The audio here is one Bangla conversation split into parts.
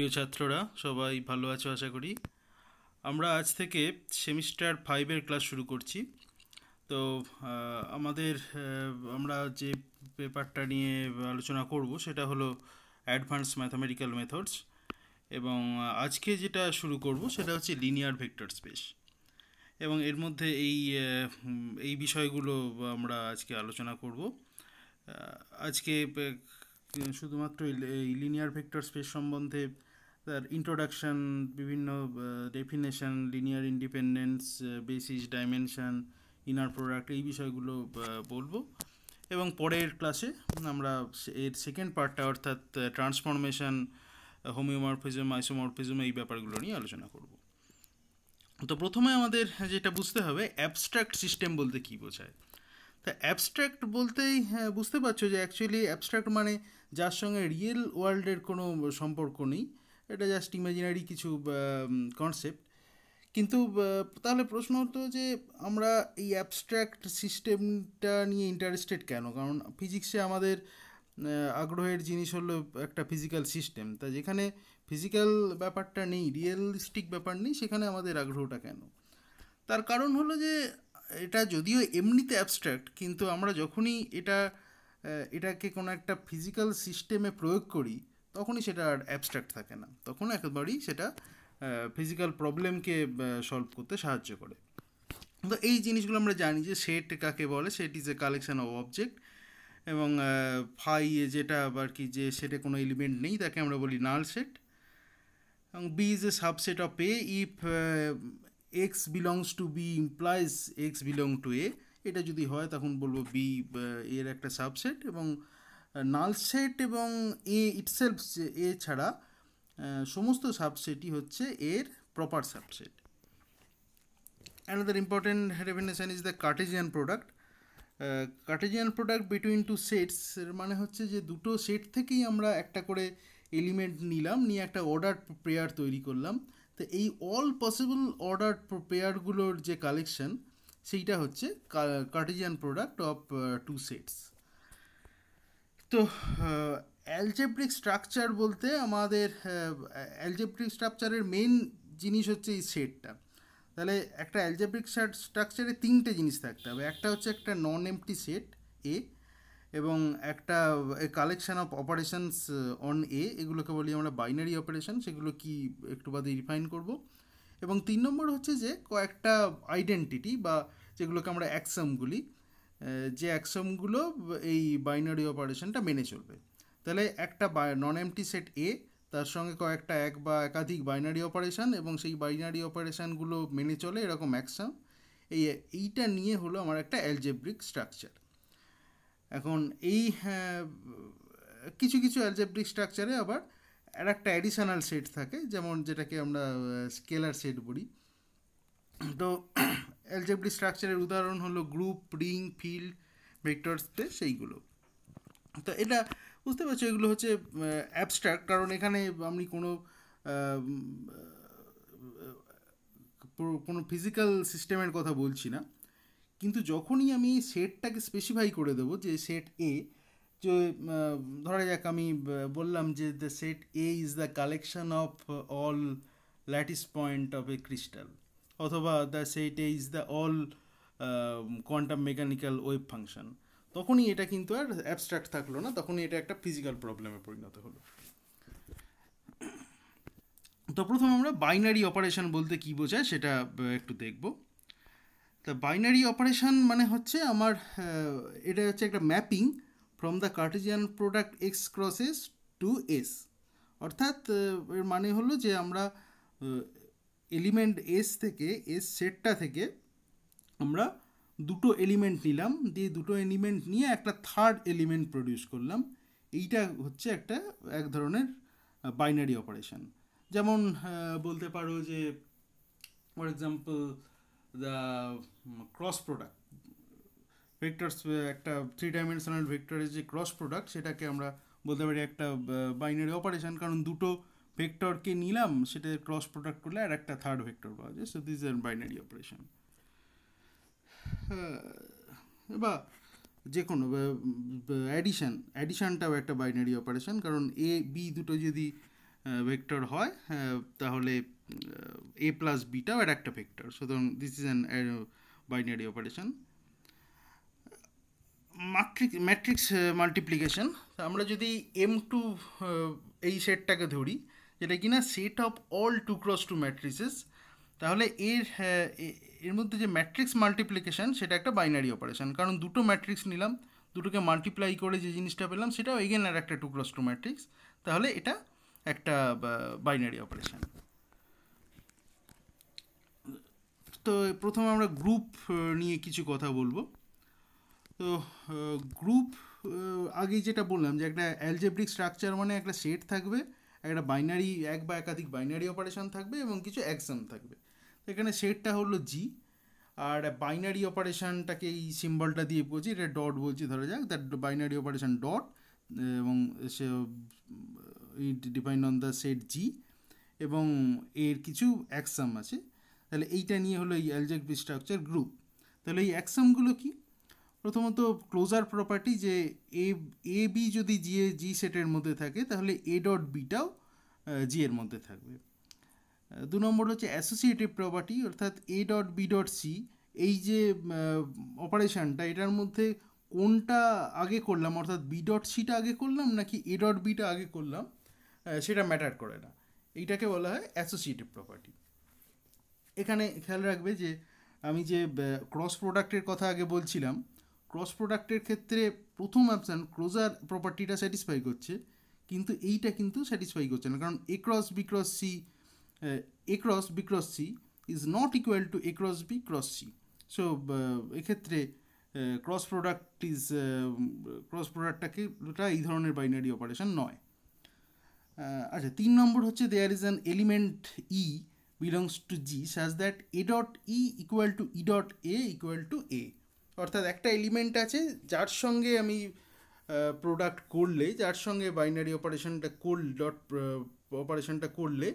প্রিয় ছাত্ররা সবাই ভালো আছো আশা করি আমরা আজ থেকে সেমিস্টার ফাইভের ক্লাস শুরু করছি তো আমাদের আমরা যে পেপারটা নিয়ে আলোচনা করব সেটা হলো অ্যাডভান্স ম্যাথামেটিক্যাল মেথডস এবং আজকে যেটা শুরু করব সেটা হচ্ছে লিনিয়ার ভেক্টর স্পেস এবং এর মধ্যে এই এই বিষয়গুলো আমরা আজকে আলোচনা করব আজকে শুধুমাত্র এই লিনিয়ার ভেক্টর স্পেস সম্বন্ধে তার ইন্ট্রোডাকশান বিভিন্ন definition linear independence basis dimension inner product এই বিষয়গুলো বলবো এবং পরের ক্লাসে আমরা এর সেকেন্ড পার্টটা অর্থাৎ ট্রান্সফরমেশান হোমিওমরফিজম আইসোমরফিজম এই ব্যাপারগুলো নিয়ে আলোচনা করব তো প্রথমে আমাদের যেটা বুঝতে হবে অ্যাবস্ট্রাক্ট সিস্টেম বলতে কী বোঝায় তা অ্যাবস্ট্রাক্ট বলতেই হ্যাঁ, বুঝতে পারছো যে অ্যাকচুয়ালি অ্যাবস্ট্রাক্ট মানে যার সঙ্গে রিয়েল ওয়ার্ল্ডের কোনো সম্পর্ক নেই এটা জাস্ট ইমাজিনারি কিছু কনসেপ্ট কিন্তু তাহলে প্রশ্ন হতো যে আমরা এই অ্যাবস্ট্র্যাক্ট সিস্টেমটা নিয়ে ইন্টারেস্টেড কেন কারণ ফিজিক্সে আমাদের আগ্রহের জিনিস হলো একটা ফিজিক্যাল সিস্টেম তা যেখানে ফিজিক্যাল ব্যাপারটা নেই রিয়েলিস্টিক ব্যাপার নেই সেখানে আমাদের আগ্রহটা কেন তার কারণ হলো যে এটা যদিও এমনিতে অ্যাবস্ট্র্যাক্ট কিন্তু আমরা যখনই এটা এটাকে কোনো একটা ফিজিক্যাল সিস্টেমে প্রয়োগ করি তখনই সেটা আর অ্যাবস্ট্রাক্ট থাকে না তখন একেবারেই সেটা ফিজিক্যাল প্রবলেমকে সলভ করতে সাহায্য করে তো এই জিনিসগুলো আমরা জানি যে সেট কাকে বলে set is a collection of object এবং ফাই যেটা আর কি যে সেটে কোনো এলিমেন্ট নেই তাকে আমরা বলি নাল সেট এবং B is a subset of A if X belongs to B implies X belong to A এটা যদি হয় তখন বলবো বি এর একটা সাবসেট এবং নালসেট এবং এ ইটসেলফ এ ছাড়া সমস্ত সাবসেটই হচ্ছে এর proper subset another important definition is the Cartesian product Cartesian product between two sets এর মানে হচ্ছে যে দুটো সেট থেকেই আমরা একটা করে এলিমেন্ট নিলাম নিয়ে একটা অর্ডার পেয়ার তৈরি করলাম তো এই অল পসিবল অর্ডার পেয়ারগুলোর যে কালেকশন সেইটা হচ্ছে Cartesian product of two sets তো অ্যালজেব্রিক স্ট্রাকচার বলতে আমাদের অ্যালজেব্রিক স্ট্রাকচারের মেন জিনিস হচ্ছে এই সেটটা তাহলে একটা অ্যালজেব্রিক স্ট্রাকচারে তিনটে জিনিস থাকতে হবে একটা হচ্ছে একটা নন এমটি সেট এ এবং একটা collection of operations on A এগুলোকে বলি আমরা বাইনারি অপারেশন সেগুলো কি একটু বাদে রিফাইন করব এবং তিন নম্বর হচ্ছে যে কয়েকটা আইডেন্টিটি বা যেগুলোকে আমরা অ্যাক্সামগুলি যে অ্যাক্সমগুলো এই বাইনারি অপারেশনটা মেনে চলবে তাহলে একটা নন এমটি সেট এ তার সঙ্গে কয়েকটা এক বা একাধিক বাইনারি অপারেশান এবং সেই বাইনারি অপারেশানগুলো মেনে চলে এরকম অ্যাকসাম এই এইটা নিয়ে হলো আমার একটা অ্যালজেব্রিক স্ট্রাকচার এখন এই হ্যাঁ, কিছু কিছু অ্যালজেব্রিক স্ট্রাকচারে আবার আর একটা অ্যাডিশনাল সেট থাকে যেমন যেটাকে আমরা স্কেলার সেট বলি তো অ্যালজেব্রিক স্ট্রাকচারের উদাহরণ হলো group ring field vector space সেইগুলো তো এটা বুঝতে পারছো এগুলো হচ্ছে অ্যাবস্ট্রাক্ট কারণ এখানে আপনি কোনো কোনো ফিজিক্যাল সিস্টেমের কথা বলছি না কিন্তু যখনই আমি সেটটাকে স্পেসিফাই করে দেবো যে সেট এ যে ধরা যাক আমি বললাম যে the set A is the collection of all lattice point of a crystal অথবা the set is the all quantum mechanical wave function তখনই এটা কিন্তু আর অ্যাবস্ট্রাক্ট থাকলো না তখনই এটা একটা ফিজিক্যাল প্রবলেমে পরিণত হলো তো প্রথম আমরা বাইনারি অপারেশন বলতে কী বোঝায় সেটা একটু দেখব তা বাইনারি অপারেশন মানে হচ্ছে আমার এটা হচ্ছে একটা mapping from the Cartesian product X crosses to S অর্থাৎ এর মানে হলো যে আমরা এলিমেন্ট এস থেকে এস সেটটা থেকে আমরা দুটো এলিমেন্ট নিলাম দিয়ে দুটো এলিমেন্ট নিয়ে একটা থার্ড এলিমেন্ট প্রডিউস করলাম এইটা হচ্ছে একটা এক ধরনের বাইনারি অপারেশান যেমন বলতে পারো যে for example the cross product vectors একটা থ্রি ডাইমেনশনাল ভেক্টরের যে ক্রস প্রোডাক্ট সেটাকে আমরা বলতে পারি একটা বাইনারি অপারেশান কারণ দুটো ভেক্টরকে নিলাম সেটা ক্রস প্রোডাক্ট করলে আর একটা থার্ড ভেক্টর পাওয়া যায় so this are binary operation বা যে কোনো অ্যাডিশান অ্যাডিশানটাও একটা বাইনারি অপারেশন কারণ এ বি দুটো যদি ভেক্টর হয় হ্যাঁ, তাহলে এ প্লাস বিটাও আর একটা ভেক্টর সুতরাং this is an binary operation matrix matrix multiplication আমরা যদি এম টু uh, এই সেটটাকে ধরি যেটা কিনা set of all two cross two matrices তাহলে এর হ্যাঁ, এর মধ্যে যে ম্যাট্রিক্স মাল্টিপ্লিকেশান সেটা একটা বাইনারি অপারেশান কারণ দুটো ম্যাট্রিক্স নিলাম দুটোকে মাল্টিপ্লাই করে যে জিনিসটা পেলাম সেটাও এগেন আর একটা টু ক্রস টু ম্যাট্রিক্স তাহলে এটা একটা বাইনারি অপারেশান তো প্রথমে আমরা গ্রুপ নিয়ে কিছু কথা বলবো তো গ্রুপ আগে যেটা বললাম যে একটা অ্যালজেব্রিক স্ট্রাকচার মানে একটা সেট থাকবে একটা বাইনারি এক বা একাধিক বাইনারি অপারেশন থাকবে এবং কিছু অ্যাকশন থাকবে এখানে সেটটা হলো জি আর বাইনারি অপারেশানটাকে এই সিম্বলটা দিয়ে বলছি এটা ডট বলছি ধরা যাক দ্যাট বাইনারি অপারেশান ডট এবং সে it depend on the set G এবং এর কিছু অ্যাকসাম আছে তাহলে এইটা নিয়ে হলো এই অ্যালজেক্ট স্ট্রাকচার গ্রুপ তাহলে এই অ্যাকসামগুলো কী প্রথমত ক্লোজার প্রপার্টি যে এ এ বি যদি জি এ জি সেটের মধ্যে থাকে তাহলে এ ডট বিটাও জি এর মধ্যে থাকবে দু নম্বর হচ্ছে অ্যাসোসিয়েটিভ প্রপার্টি অর্থাৎ A dot B dot C এই যে অপারেশানটা এটার মধ্যে কোনটা আগে করলাম অর্থাৎ বি ডট সিটা আগে করলাম নাকি এ ডট বিটা আগে করলাম সেটা ম্যাটার করে না এইটাকে বলা হয় অ্যাসোসিয়েটিভ প্রপার্টি এখানে খেয়াল রাখবে যে আমি যে ক্রস প্রোডাক্টের কথা আগে বলছিলাম ক্রস প্রোডাক্টের ক্ষেত্রে প্রথম অপশান ক্লোজার প্রপার্টিটা স্যাটিসফাই করছে কিন্তু এইটা কিন্তু স্যাটিসফাই করছে না কারণ A cross B cross C A cross B cross C is not equal to A cross B cross C so এক্ষেত্রে ক্রস প্রোডাক্ট ইজ ক্রস প্রোডাক্টটাকে ওটা এই ধরনের বাইনারি অপারেশন নয় আচ্ছা তিন নম্বর হচ্ছে there is an element E belongs to G such that A dot E equal to E dot A equal to A অর্থাৎ একটা এলিমেন্ট আছে যার সঙ্গে আমি প্রোডাক্ট করলে যার সঙ্গে বাইনারি অপারেশনটা কোল ডট অপারেশনটা করলে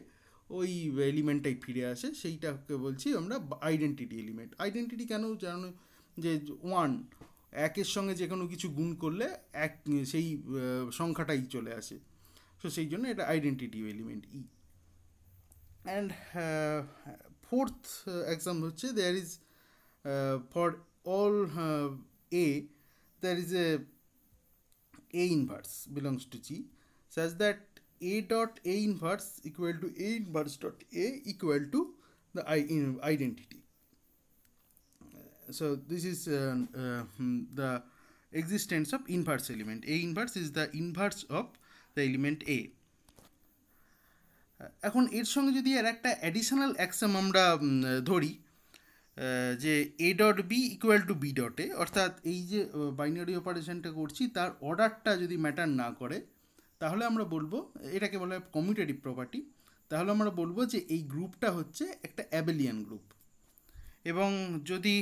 ওই এলিমেন্টটাই ফিরে আসে সেইটাকে বলছি আমরা আইডেন্টিটি এলিমেন্ট আইডেন্টিটি কেন জানো যে ওয়ান একের সঙ্গে যে কোনো কিছু গুণ করলে এক সেই সংখ্যাটাই চলে আসে সো সেই জন্য এটা identity element E and fourth axiom হচ্ছে there is for all uh, A, there is a A inverse belongs to G such that A dot A inverse equal to A inverse dot A equal to the I in identity. So this is uh, uh, the existence of inverse element. A inverse is the inverse of the element A. এখন এর সঙ্গে যদি আর একটা অ্যাডিশনাল অ্যাক্সাম আমরা ধরি যে A dot B equal to B ডটে অর্থাৎ এই যে বাইনারি অপারেশনটা করছি তার অর্ডারটা যদি ম্যাটার না করে তাহলে আমরা বলবো এটাকে বলা হয় কমিউটেটিভ প্রপার্টি তাহলে আমরা বলবো যে এই গ্রুপটা হচ্ছে একটা অ্যাবেলিয়ান গ্রুপ এবং যদি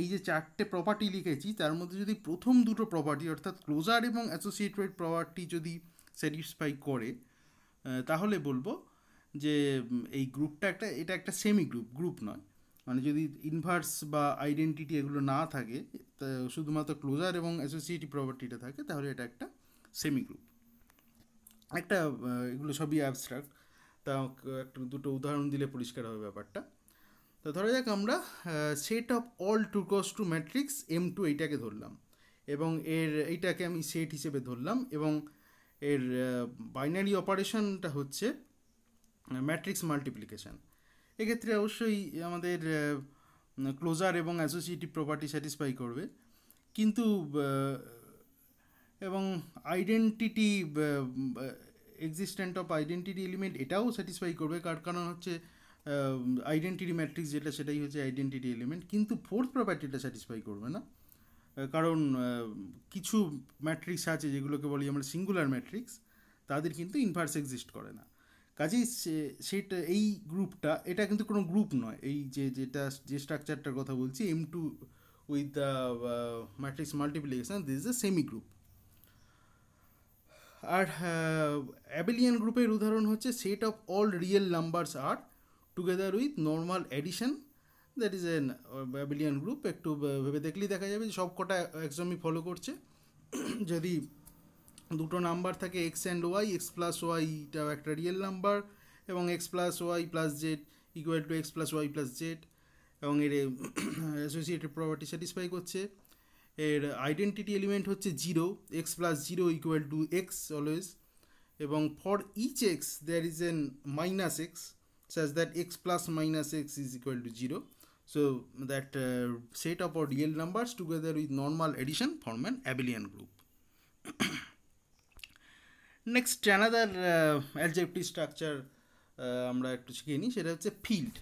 এই যে চারটে প্রপার্টি লিখেছি তার মধ্যে যদি প্রথম দুটো প্রপার্টি অর্থাৎ ক্লোজার এবং অ্যাসোসিয়েটেড প্রপার্টি যদি স্যাটিসফাই করে তাহলে বলবো যে এই গ্রুপটা একটা এটা একটা সেমি গ্রুপ গ্রুপ নয় মানে যদি ইনভার্স বা আইডেন্টিটি এগুলো না থাকে শুধুমাত্র ক্লোজার এবং অ্যাসোসিয়েটিভ প্রপার্টিটা থাকে তাহলে এটা একটা সেমি গ্রুপ একটা এগুলো সবই অ্যাবস্ট্রাক্ট তা একটা দুটো উদাহরণ দিলে পরিষ্কার হবে ব্যাপারটা তো ধরা যাক আমরা set of all two cross two matrix M two এইটাকে ধরলাম এবং এর এইটাকে আমি সেট হিসেবে ধরলাম এবং এর বাইনারি অপারেশনটা হচ্ছে ম্যাট্রিক্স মাল্টিপ্লিকেশান এক্ষেত্রে অবশ্যই আমাদের ক্লোজার এবং অ্যাসোসিয়েটিভ প্রপার্টি স্যাটিসফাই করবে কিন্তু এবং identity existent of identity element এটাও স্যাটিসফাই করবে কার কারণ হচ্ছে আইডেন্টিটি ম্যাট্রিক্স যেটা সেটাই হচ্ছে আইডেন্টিটি এলিমেন্ট কিন্তু ফোর্থ প্রপার্টিটা স্যাটিসফাই করবে না কারণ কিছু ম্যাট্রিক্স আছে যেগুলোকে বলি আমরা সিঙ্গুলার ম্যাট্রিক্স তাদের কিন্তু ইনভার্স এক্সিস্ট করে না কাজেই সেটা এই গ্রুপটা এটা কিন্তু কোনো গ্রুপ নয় এই যে যেটা যে স্ট্রাকচারটার কথা বলছি M two with the matrix multiplication this a semigroup আর অ্যাবেলিয়ান uh, গ্রুপের উদাহরণ হচ্ছে set of all real numbers R together with normal addition that is an abelian group একটু uh, ভেবে দেখলেই দেখা যাবে যে সব কটা একজনই ফলো করছে যদি দুটো নাম্বার থাকে X and Y X plus ওয়াইটাও একটা রিয়েল নাম্বার এবং X plus Y plus Z equal to X plus Y plus Z এবং এর অ্যাসোসিয়েটেড প্রপার্টি স্যাটিসফাই করছে এর আইডেন্টিটি এলিমেন্ট হচ্ছে zero X plus zero equal to X always এবং for each X there is an minus X such that X plus minus X is equal to zero so that set of or real numbers together with normal addition form an abelian group next another algebraic structure আমরা একটু শিখিয়ে নিই সেটা হচ্ছে ফিল্ড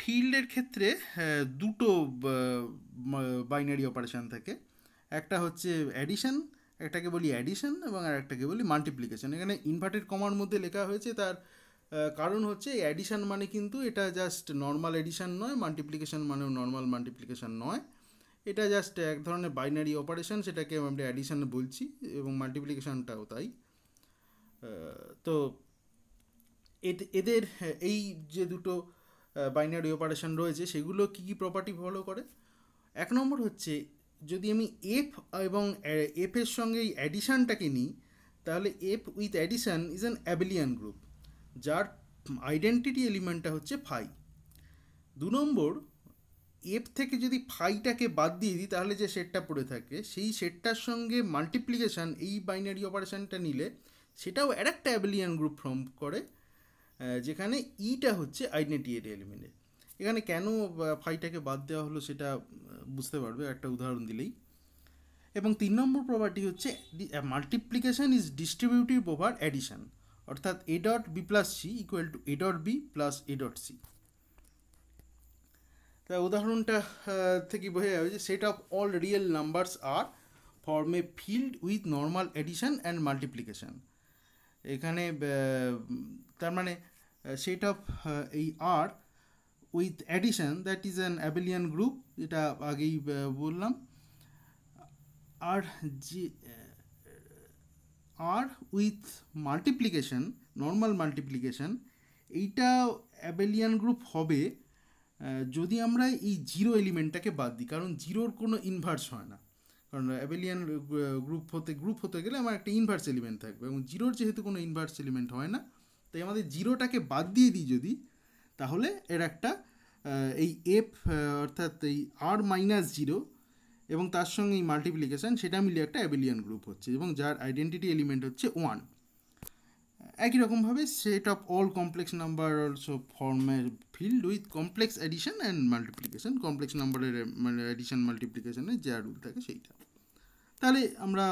ফিল্ডের ক্ষেত্রে দুটো বাইনারি অপারেশান থাকে একটা হচ্ছে অ্যাডিশান একটাকে বলি অ্যাডিশান এবং আর একটাকে বলি মাল্টিপ্লিকেশান এখানে ইনভার্টেড কমার মধ্যে লেখা হয়েছে তার কারণ হচ্ছে অ্যাডিশান মানে কিন্তু এটা জাস্ট নর্মাল অ্যাডিশান নয় মাল্টিপ্লিকেশান মানেও নর্মাল মাল্টিপ্লিকেশান নয় এটা জাস্ট এক ধরনের বাইনারি অপারেশান সেটাকে আমরা অ্যাডিশান বলছি এবং মাল্টিপ্লিকেশানটাও তাই তো এদের হ্যাঁ, এই যে দুটো বাইনারি অপারেশন রয়েছে সেগুলো কী কী প্রপার্টি ফলো করে এক নম্বর হচ্ছে যদি আমি এফ এবং এফ এর সঙ্গে এই অ্যাডিশানটাকে নিই তাহলে F with addition is an abelian group যার আইডেন্টিটি এলিমেন্টটা হচ্ছে ফাই দু নম্বর এফ থেকে যদি ফাইটাকে বাদ দিয়ে দিই তাহলে যে সেটটা পড়ে থাকে সেই সেটটার সঙ্গে মাল্টিপ্লিকেশান এই বাইনারি অপারেশানটা নিলে সেটাও আর একটা অ্যাবিলিয়ান গ্রুপ ফর্ম করে যেখানে ইটা e হচ্ছে আইডেন্টিটি এলিমেন্ট এখানে কেন ফাইটাকে বাদ দেওয়া হলো সেটা বুঝতে পারবে একটা উদাহরণ দিলেই এবং তিন নম্বর প্রপার্টি হচ্ছে multiplication is distributive over addition অর্থাৎ A dot B plus C equal to A dot B plus A dot C তা উদাহরণটা থেকে বোঝা যাবে যে set of all real numbers R form a field with normal addition and multiplication এখানে তার মানে সেট অফ এই R with addition that is an abelian group এটা আগেই বললাম আর যে R with multiplication normal multiplication এইটা অ্যাবেলিয়ান গ্রুপ হবে যদি আমরা এই জিরো এলিমেন্টটাকে বাদ দিই কারণ জিরোর কোনো ইনভার্স হয় না কারণ অ্যাবেলিয়ান গ্রুপ হতে গ্রুপ হতে গেলে আমার একটা ইনভার্স এলিমেন্ট থাকবে এবং জিরোর যেহেতু কোনো ইনভার্স এলিমেন্ট হয় না তাই আমাদের জিরোটাকে বাদ দিয়ে দিই যদি তাহলে এর একটা এই এফ অর্থাৎ এই আর মাইনাস জিরো এবং তার সঙ্গে এই মাল্টিপ্লিকেশান সেটা মিলিয়ে একটা অ্যাবেলিয়ান গ্রুপ হচ্ছে এবং যার আইডেন্টিটি এলিমেন্ট হচ্ছে ওয়ান একই রকমভাবে set of all complex number also ফর্মের field with complex addition and multiplication complex নাম্বারের মানে অ্যাডিশন মাল্টিপ্লিকেশনের যা রুল থাকে সেইটা তাহলে আমরা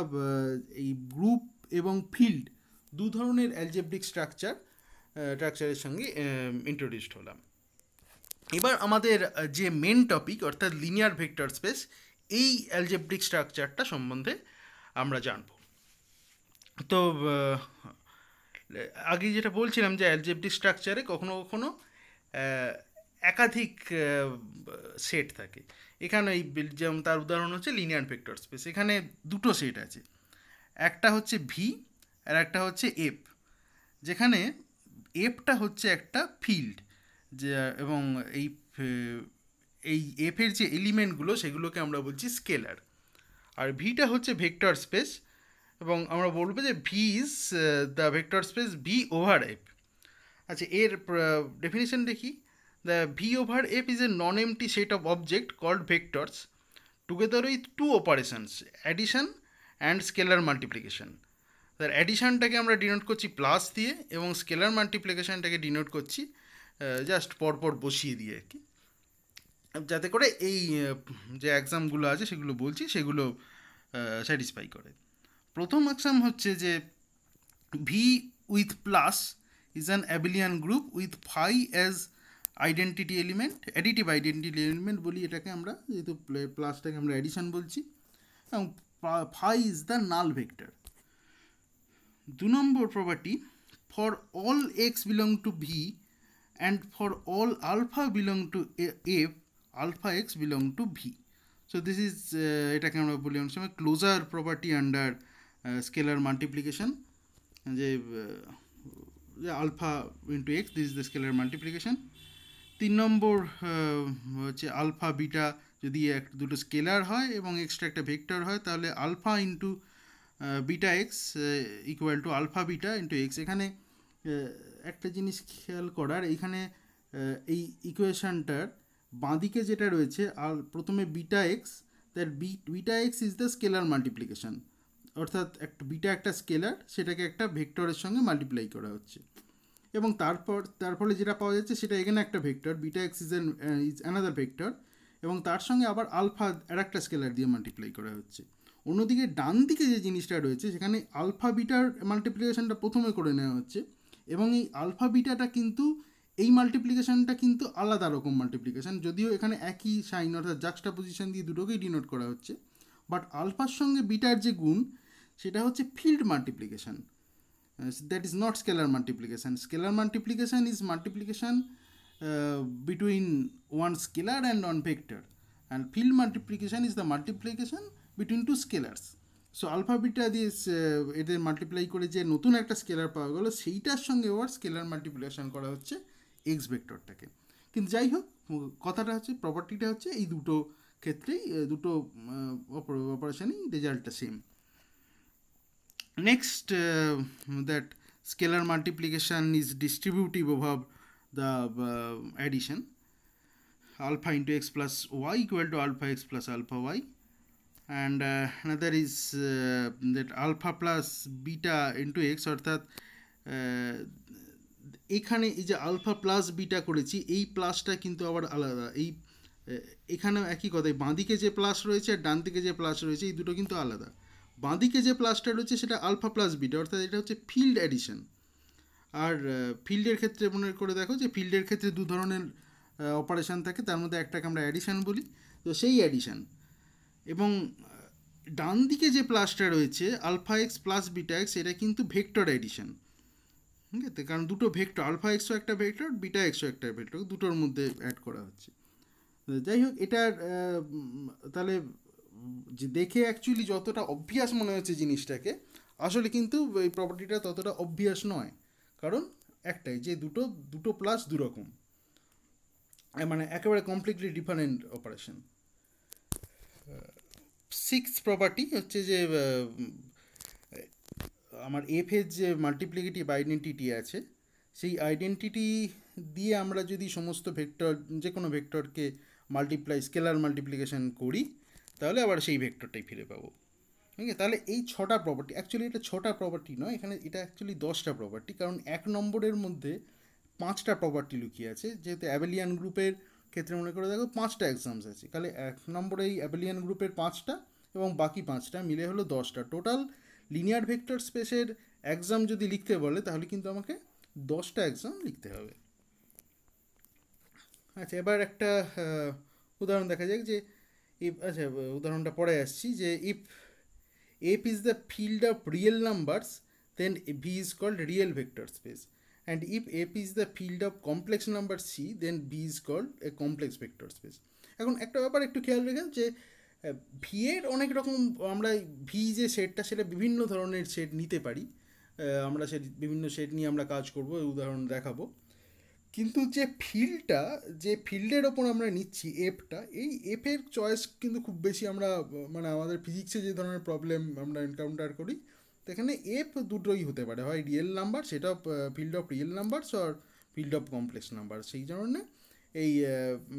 এই গ্রুপ এবং ফিল্ড দু ধরনের অ্যালজেব্রিক স্ট্রাকচার স্ট্রাকচারের সঙ্গে ইন্ট্রোডিউসড হলাম এবার আমাদের যে মেন টপিক অর্থাৎ লিনিয়ার ভেক্টর স্পেস এই অ্যালজেব্রিক স্ট্রাকচারটা সম্বন্ধে আমরা জানব তো আগে যেটা বলছিলাম যে অ্যালজেবডিক স্ট্রাকচারে কখনো কখনো একাধিক সেট থাকে এখানে এই যেমন তার উদাহরণ হচ্ছে লিনিয়ার ভেক্টর স্পেস এখানে দুটো সেট আছে একটা হচ্ছে ভি আর একটা হচ্ছে এফ যেখানে এফটা হচ্ছে একটা ফিল্ড যে এবং এই এই এফের যে এলিমেন্টগুলো সেগুলোকে আমরা বলছি স্কেলার আর ভিটা হচ্ছে ভেক্টর স্পেস এবং আমরা বলবো যে V is the vector space V over F আচ্ছা এর ডেফিনিশন দেখি the V over F is a non empty set of object called vectors together with two operations addition and scalar multiplication তার অ্যাডিশানটাকে আমরা ডিনোট করছি প্লাস দিয়ে এবং স্কেলার মাল্টিপ্লিকেশানটাকে ডিনোট করছি জাস্ট পরপর বসিয়ে দিয়ে আর কি যাতে করে এই যে এক্সামগুলো আছে সেগুলো বলছি সেগুলো স্যাটিসফাই করে প্রথম অ্যাকশন হচ্ছে যে V with plus is an abelian group with phi as identity element additive identity element বলি এটাকে আমরা যেহেতু প্লাসটাকে আমরা অ্যাডিশন বলছি এবং phi is the null vector দু নম্বর property for all X belong to V and for all alpha belong to F alpha X belong to V so this is এটাকে আমরা বলি অনেক সময় closure property under scalar multiplication যে alpha into x this is the scalar multiplication তিন নম্বর হচ্ছে আলফা বিটা যদি এক দুটো স্কেলার হয় এবং এক্সট্রা একটা ভেক্টর হয় তাহলে alpha into beta X equal to alpha beta into X এখানে একটা জিনিস খেয়াল করার এখানে এই ইকুয়েশানটার বাঁদিকে যেটা রয়েছে আর প্রথমে beta X that B beta X is the scalar multiplication অর্থাৎ একটা বিটা একটা স্কেলার সেটাকে একটা ভেক্টরের সঙ্গে মাল্টিপ্লাই করা হচ্ছে এবং তারপর তার ফলে যেটা পাওয়া যাচ্ছে সেটা এখানে একটা vector beta X is is another vector এবং তার সঙ্গে আবার আলফা আর একটা স্কেলার দিয়ে মাল্টিপ্লাই করা হচ্ছে অন্যদিকে ডান দিকে যে জিনিসটা রয়েছে সেখানে আলফা বিটার মাল্টিপ্লিকেশনটা প্রথমে করে নেওয়া হচ্ছে এবং এই আলফা বিটাটা কিন্তু এই মাল্টিপ্লিকেশানটা কিন্তু আলাদা রকম মাল্টিপ্লিকেশান যদিও এখানে একই সাইন অর্থাৎ জাক্সটা পজিশন দিয়ে দুটোকেই ডিনোট করা হচ্ছে বাট আলফার সঙ্গে বিটার যে গুণ সেটা হচ্ছে field multiplication that is not scalar multiplication scalar multiplication is multiplication between one scalar and one vector and field multiplication is the multiplication between two scalars so alpha beta দিয়ে uh, এদের মাল্টিপ্লাই করে যে নতুন একটা স্কেলার পাওয়া গেলো সেইটার সঙ্গে ওর স্কেলার মাল্টিপ্লিকেশান করা হচ্ছে এক্স ভেক্টরটাকে কিন্তু যাই হোক কথাটা হচ্ছে প্রপার্টিটা হচ্ছে এই দুটো ক্ষেত্রেই দুটো অপারেশানেই রেজাল্টটা same next uh, that scalar multiplication is distributive above the uh, addition alpha into x plus y equal to alpha x plus alpha y and uh, another is uh, that alpha plus beta into x অর্থাৎ এখানে এই যে আলফা প্লাস বিটা করেছি এই প্লাসটা কিন্তু আবার আলাদা এই এখানেও একই কথাই বাঁদিকে যে প্লাস রয়েছে আর ডান দিকে যে প্লাস রয়েছে এই দুটো কিন্তু আলাদা বাঁদিকে যে প্লাসটা রয়েছে সেটা আলফা প্লাস বিটা অর্থাৎ এটা হচ্ছে ফিল্ড অ্যাডিশন আর ফিল্ডের ক্ষেত্রে মনে করে দেখো যে ফিল্ডের ক্ষেত্রে দু ধরনের অপারেশান থাকে তার মধ্যে একটাকে আমরা অ্যাডিশান বলি তো সেই অ্যাডিশান এবং ডান দিকে যে প্লাসটা রয়েছে alpha X plus beta X এটা কিন্তু ভেক্টর অ্যাডিশান ঠিক আছে কারণ দুটো ভেক্টর আলফা এক্সও একটা ভেক্টর বিটা এক্সও একটা ভেক্টর দুটোর মধ্যে অ্যাড করা হচ্ছে যাই হোক এটার তাহলে যে দেখে অ্যাকচুয়ালি যতটা অভ্যাস মনে হচ্ছে জিনিসটাকে আসলে কিন্তু এই প্রপার্টিটা ততটা অভ্যাস নয় কারণ একটাই যে দুটো দুটো প্লাস দুরকম মানে একেবারে completely different operation six property হচ্ছে যে আমার এফের যে মাল্টিপ্লিকেটিভ আইডেন্টিটি আছে সেই আইডেন্টিটি দিয়ে আমরা যদি সমস্ত ভেক্টর যে কোনো ভেক্টরকে মাল্টিপ্লাই স্কেলার মাল্টিপ্লিকেশন করি তাহলে আবার সেই ভেক্টরটাই ফিরে পাবো আছে তাহলে এই ছটা প্রপার্টি অ্যাকচুয়ালি এটা ছটা প্রপার্টি নয় এখানে এটা অ্যাকচুয়ালি দশটা প্রপার্টি কারণ এক নম্বরের মধ্যে পাঁচটা প্রপার্টি লুকিয়ে আছে যেহেতু অ্যাভেলিয়ান গ্রুপের ক্ষেত্রে মনে করে দেখো পাঁচটা এক্সামস আছে তাহলে এক নম্বরে এই অ্যাভেলিয়ান গ্রুপের পাঁচটা এবং বাকি পাঁচটা মিলে হলো দশটা টোটাল লিনিয়ার ভেক্টর স্পেসের এক্সাম যদি লিখতে বলে তাহলে কিন্তু আমাকে দশটা এক্সাম লিখতে হবে আচ্ছা এবার একটা উদাহরণ দেখা যাক যে ইফ আচ্ছা উদাহরণটা পরে আসছি যে if F is the field of real numbers then V is called real vector space and if F is the field of complex number C then V is called a complex vector space এখন একটা ব্যাপার একটু খেয়াল রেখে যে ভি এর অনেক রকম আমরা ভি যে সেটটা সেটা বিভিন্ন ধরনের সেট নিতে পারি আমরা সে বিভিন্ন সেট নিয়ে আমরা কাজ করব উদাহরণ দেখাবো কিন্তু যে ফিল্ডটা যে ফিল্ডের ওপর আমরা নিচ্ছি এফটা এই এফের চয়েস কিন্তু খুব বেশি আমরা মানে আমাদের ফিজিক্সে যে ধরনের প্রবলেম আমরা এনকাউন্টার করি এখানে এফ দুটোই হতে পারে হয় রিয়েল নাম্বার সেটা ফিল্ড অফ রিয়েল নাম্বারস আর ফিল্ড অফ কমপ্লেক্স নাম্বার সেই কারণে এই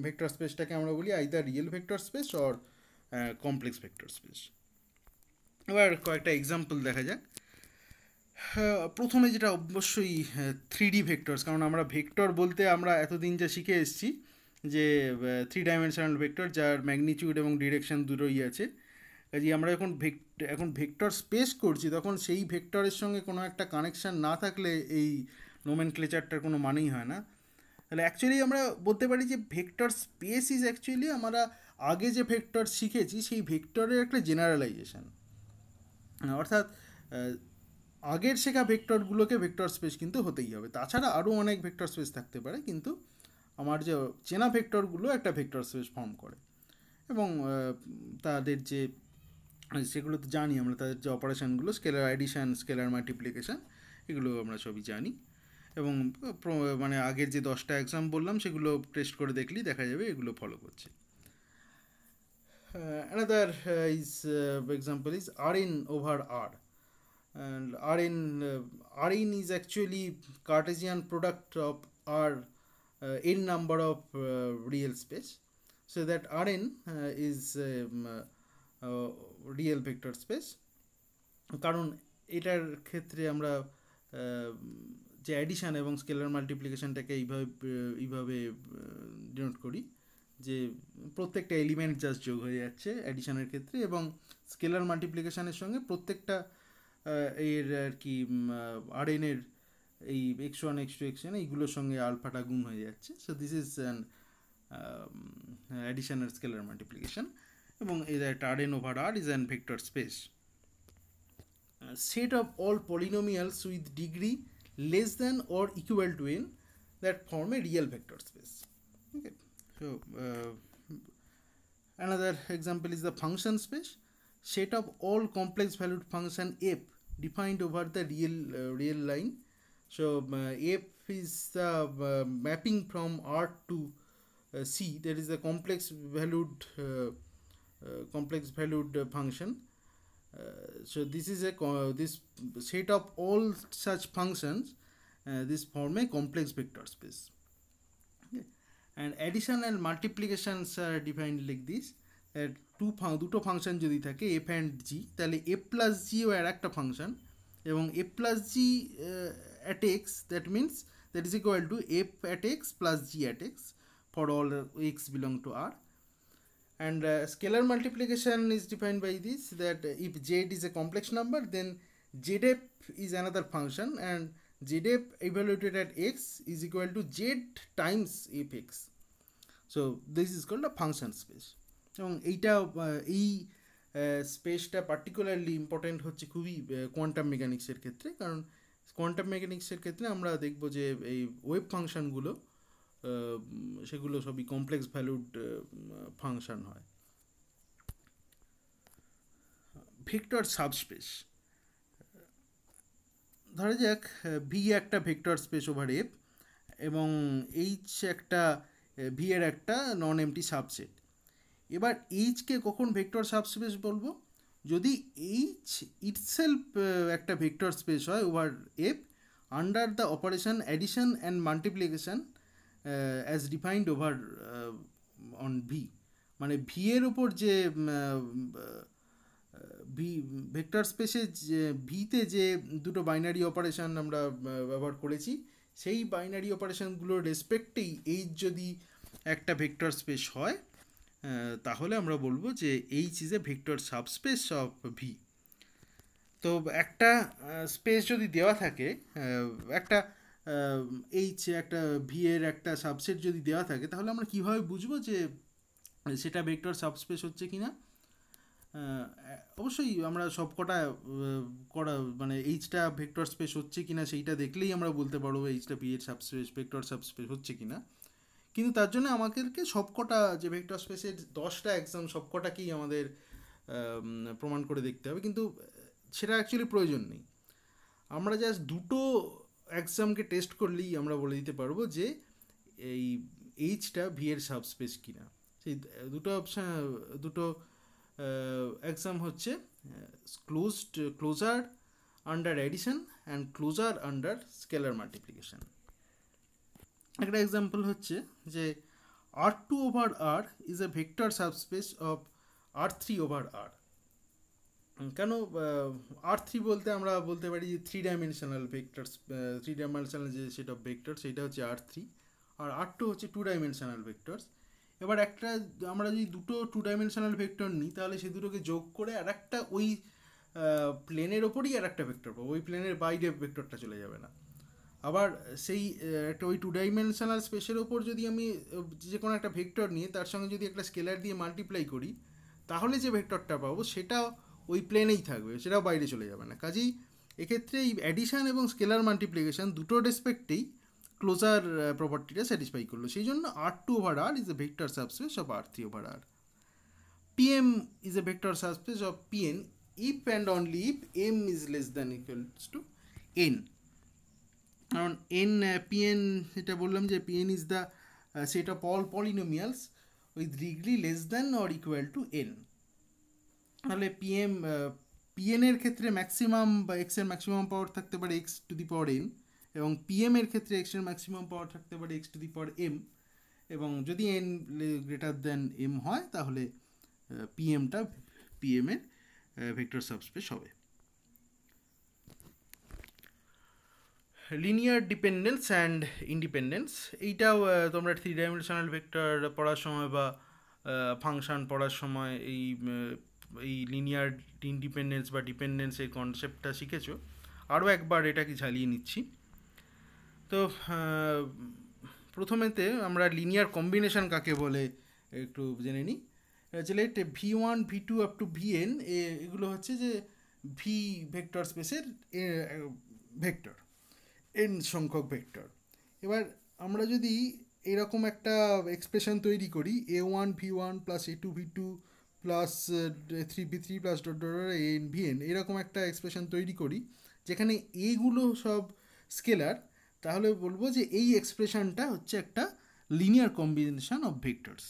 ভেক্টর স্পেসটাকে আমরা বলি either real vector space or complex vector space এবার কয়েকটা এক্সাম্পল দেখা যাক হ্যাঁ, প্রথমে যেটা অবশ্যই থ্রি ডি ভেক্টরস কারণ আমরা ভেক্টর বলতে আমরা এতদিন যা শিখে এসেছি যে থ্রি ডাইমেনশনাল ভেক্টর যার ম্যাগনিচিউড এবং ডিরেকশন দুটোই আছে কাজে আমরা এখন ভেক্ট এখন ভেক্টর স্পেস করছি তখন সেই ভেক্টরের সঙ্গে কোনো একটা কানেকশান না থাকলে এই নোমেন ক্লেচারটার কোনো মানেই হয় না তাহলে অ্যাকচুয়ালি আমরা বলতে পারি যে ভেক্টর স্পেস ইজ অ্যাকচুয়ালি আমরা আগে যে ভেক্টর শিখেছি সেই ভেক্টরের একটা জেনারেলাইজেশান অর্থাৎ আগের শেখা ভেক্টরগুলোকে ভেক্টর স্পেস কিন্তু হতেই হবে তাছাড়া আরও অনেক ভেক্টর স্পেস থাকতে পারে কিন্তু আমার যে চেনা ভেক্টরগুলো একটা ভেক্টর স্পেস ফর্ম করে এবং তাদের যে সেগুলো তো জানি আমরা তাদের যে অপারেশানগুলো স্কেলার অ্যাডিশান স্কেলার মাল্টিপ্লিকেশান এগুলো আমরা সবই জানি এবং মানে আগের যে দশটা এক্সাম বললাম সেগুলো টেস্ট করে দেখলেই দেখা যাবে এগুলো ফলো করছে another is example is R n over R and RN uh, RN is actually Cartesian product of R uh, n number of uh, real space so that Rn uh, is um, uh, real vector space কারণ এটার ক্ষেত্রে আমরা যে অ্যাডিশান এবং স্কেলার মাল্টিপ্লিকেশানটাকে এইভাবে এইভাবে ডিনোট করি যে প্রত্যেকটা এলিমেন্ট জাস্ট যোগ হয়ে যাচ্ছে অ্যাডিশানের ক্ষেত্রে এবং স্কেলার মাল্টিপ্লিকেশানের সঙ্গে প্রত্যেকটা এর আর কি আর এন এর এই X one X two X এইগুলোর সঙ্গে আলফাটা গুম হয়ে যাচ্ছে so this is an additional scalar multiplication এবং এর একটা N over R is an vector space set of all polynomials with degree less than or equal to N that form a real vector space okay so another example is the function space set of all complex valued function f defined over the real uh, real line so um, uh, f is the uh, mapping from r to uh, c that is the complex valued complex valued function so this is a this set of all such functions this form a complex vector space okay. and addition and multiplications are defined like this that two দুটো ফাংশান যদি থাকে এফ অ্যান্ড জি তাহলে এ প্লাস জিও এর একটা ফাংশান এবং A plus G at x that means that is equal to F at x plus G at x for all X belong to R and scalar multiplication is defined by this that if Z is a complex number then Z F is another function and Z F evaluated at X is equal to Z times F X so this is called a function space এবং এইটা এই স্পেসটা পার্টিকুলারলি ইম্পর্ট্যান্ট হচ্ছে খুবই কোয়ান্টাম মেকানিক্সের ক্ষেত্রে কারণ কোয়ান্টাম মেকানিক্সের ক্ষেত্রে আমরা দেখব যে এই ওয়েব ফাংশানগুলো সেগুলো সবই কমপ্লেক্স ভ্যালুড ফাংশান হয় ভেক্টর সাবস্পেস ধরা যাক ভি একটা ভেক্টর স্পেস ওভার এফ এবং এইচ একটা ভি এর একটা নন এমটি সাবসেট এবার এইচকে কখন ভেক্টর সাবস্পেস বলবো যদি এইচ ইটসেলফ একটা ভেক্টর স্পেস হয় over F under the operation addition and multiplication as defined over on V মানে ভি এর ওপর যে ভি ভেক্টর স্পেসে যে ভিতে যে দুটো বাইনারি অপারেশন আমরা ব্যবহার করেছি সেই বাইনারি অপারেশনগুলোর রেসপেক্টেই এইচ যদি একটা ভেক্টর স্পেস হয় তাহলে আমরা বলবো যে H is a vector subspace of V তো একটা স্পেস যদি দেওয়া থাকে একটা এইচ একটা ভি এর একটা সাবসেট যদি দেওয়া থাকে তাহলে আমরা কীভাবে বুঝবো যে সেটা ভেক্টর সাবস্পেস হচ্ছে কি না অবশ্যই আমরা সব কটা করা মানে এইচটা ভেক্টর স্পেস হচ্ছে কি না সেইটা দেখলেই আমরা বলতে পারবো এইচটা ভি এর সাবস্পেস ভেক্টর সাবস্পেস হচ্ছে কি না কিন্তু তার জন্য আমাদেরকে সবকটা যে ভেক্টর স্পেসের দশটা এক্সাম সবকটাকেই আমাদের প্রমাণ করে দেখতে হবে কিন্তু সেটা অ্যাকচুয়ালি প্রয়োজন নেই আমরা জাস্ট দুটো এক্সামকে টেস্ট করলেই আমরা বলে দিতে পারবো যে এই এইচটা ভি এর সাবস্পেস কিনা সেই দুটো অপশান দুটো এক্সাম হচ্ছে closed closure under addition and closure under scalar multiplication একটা এক্সাম্পল হচ্ছে যে R two over R is a vector subspace of R three over R কেন আর থ্রি বলতে আমরা বলতে পারি যে three dimensional vector three dimensional যে সেট অফ ভেক্টর সেটা হচ্ছে আর থ্রি আর আর টু হচ্ছে টু ডাইমেনশনাল ভেক্টরস এবার একটা আমরা যদি দুটো টু ডাইমেনশনাল ভেক্টর নিই তাহলে সে দুটোকে যোগ করে আর একটা ওই প্লেনের ওপরই আর একটা ভেক্টর পাবো ওই প্লেনের বাইরে ভেক্টরটা চলে যাবে না আবার সেই একটা ওই টু ডাইমেনশনাল স্পেসের ওপর যদি আমি যে কোনো একটা ভেক্টর নিয়ে তার সঙ্গে যদি একটা স্কেলার দিয়ে মাল্টিপ্লাই করি তাহলে যে ভেক্টরটা পাবো সেটা ওই প্লেনেই থাকবে সেটাও বাইরে চলে যাবে না কাজেই এক্ষেত্রে এই অ্যাডিশান এবং স্কেলার মাল্টিপ্লিকেশান দুটো রেসপেক্টেই ক্লোজার প্রপার্টিটা স্যাটিসফাই করলো সেই জন্য R two over R is a vector subspace of R three over R PM is a vector subspace of PN if and only if M is less than equals to N কারণ এন পিএন এটা বললাম যে PN is the set of all polynomials with degree less than or equal to N তাহলে পিএম পিএন এর ক্ষেত্রে ম্যাক্সিমাম বা এক্স এর ম্যাক্সিমাম পাওয়ার থাকতে পারে X to the power N এবং পিএম এর ক্ষেত্রে এক্স এর ম্যাক্সিমাম পাওয়ার থাকতে পারে X to the power M এবং যদি এন গ্রেটার দ্যান এম হয় তাহলে পিএমটা পিএম এর ভেক্টর সাবস্পেস হবে লিনিয়ার ডিপেন্ডেন্স অ্যান্ড ইন্ডিপেন্ডেন্স এইটাও তোমরা থ্রি ডাইমেনশনাল ভেক্টর পড়ার সময় বা ফাংশান পড়ার সময় এই এই লিনিয়ার ইন্ডিপেন্ডেন্স বা ডিপেন্ডেন্স এই কনসেপ্টটা শিখেছো আরও একবার এটাকে ঝালিয়ে নিচ্ছি তো প্রথমেতে আমরা লিনিয়ার কম্বিনেশান কাকে বলে একটু জেনে নিই হচ্ছে let V one V two up to V N এগুলো হচ্ছে যে ভি ভেক্টর স্পেসের ভেক্টর এন সংখ্যক ভেক্টর এবার আমরা যদি এরকম একটা এক্সপ্রেশন তৈরি করি A one V one plus A two V two plus three V three plus dot dot A N V N এরকম একটা এক্সপ্রেশন তৈরি করি যেখানে এগুলো সব স্কেলার তাহলে বলবো যে এই এক্সপ্রেশনটা হচ্ছে একটা linear combination of vectors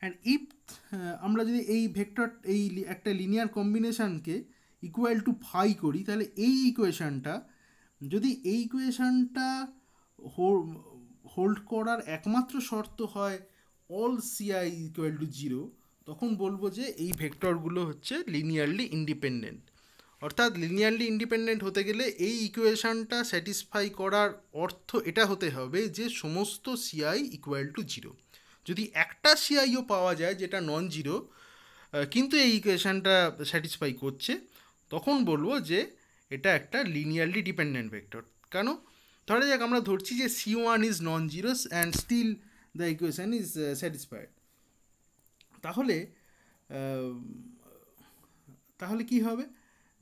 and if আমরা যদি এই ভেক্টর এই একটা লিনিয়ার কম্বিনেশানকে ইকুয়াল টু ফাই করি তাহলে এই ইকুয়েশানটা যদি এই ইকুয়েশানটা হোল্ড করার একমাত্র শর্ত হয় all CI equal to zero তখন বলবো যে এই ভেক্টরগুলো হচ্ছে লিনিয়ারলি ইন্ডিপেন্ডেন্ট অর্থাৎ লিনিয়ারলি ইন্ডিপেন্ডেন্ট হতে গেলে এই ইকুয়েশানটা স্যাটিসফাই করার অর্থ এটা হতে হবে যে সমস্ত সিআই ইকুয়াল টু জিরো যদি একটা সিআইও পাওয়া যায় যেটা নন জিরো কিন্তু এই ইকুয়েশানটা স্যাটিসফাই করছে তখন বলবো যে এটা একটা লিনিয়ারলি ডিপেন্ডেন্ট ভেক্টর কেন ধরা যাক আমরা ধরছি যে C one is non zeros and still the equation is satisfied তাহলে তাহলে কি হবে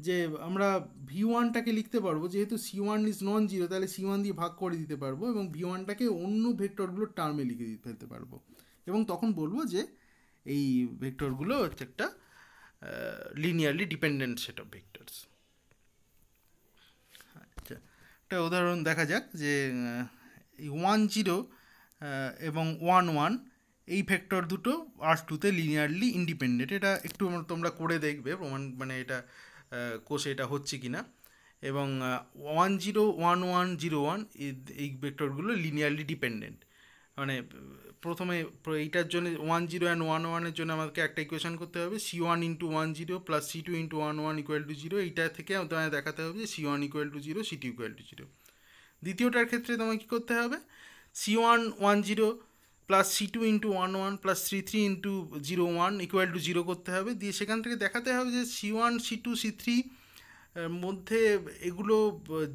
যে আমরা ভি ওয়ানটাকে লিখতে পারবো যেহেতু C one is non zero তাহলে সি ওয়ান দিয়ে ভাগ করে দিতে পারবো এবং ভি ওয়ানটাকে অন্য ভেক্টরগুলোর টার্মে লিখে দিতে ফেলতে পারবো এবং তখন বলবো যে এই ভেক্টরগুলো হচ্ছে একটা linearly dependent set of vectors একটা উদাহরণ দেখা যাক যে ওয়ান জিরো এবং ওয়ান ওয়ান এই ফ্যাক্টর দুটো আর টুতে লিনিয়ারলি ইন্ডিপেন্ডেন্ট এটা একটু তোমরা করে দেখবে প্রমাণ মানে এটা কোষে এটা হচ্ছে কি না এবং one zero one one zero one এই ভেক্টরগুলো লিনিয়ারলি ডিপেন্ডেন্ট মানে প্রথমে এইটার জন্য ওয়ান জিরো অ্যান্ড ওয়ান ওয়ানের জন্য আমাদেরকে একটা ইকুয়েশন করতে হবে C one into one zero plus C two into one one equal to zero এইটা থেকে তোমায় দেখাতে হবে যে C one equal to zero C two equal to zero দ্বিতীয়টার ক্ষেত্রে তোমায় কী করতে হবে C one one zero plus C two into one one plus three three into zero one equal to zero করতে হবে দিয়ে সেখান থেকে দেখাতে হবে যে C one C two C three মধ্যে এগুলো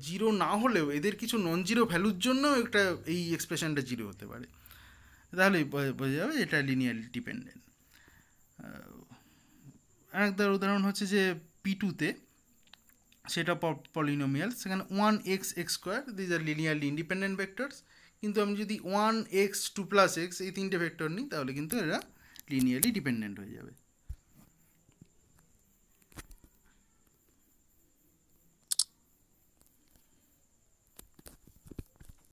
জিরো না হলেও এদের কিছু নন জিরো ভ্যালুর জন্য একটা এই এক্সপ্রেশনটা জিরো হতে পারে তাহলেই বোঝা যাবে এটা লিনিয়ারলি ডিপেন্ডেন্ট আরেকটা উদাহরণ হচ্ছে যে পি টুতে সেটা পলিনোমিয়াল সেখানে one X X square these are linearly independent vectors কিন্তু আমি যদি one X two plus X এই তিনটে ভেক্টর নিই তাহলে কিন্তু এরা লিনিয়ারলি ডিপেন্ডেন্ট হয়ে যাবে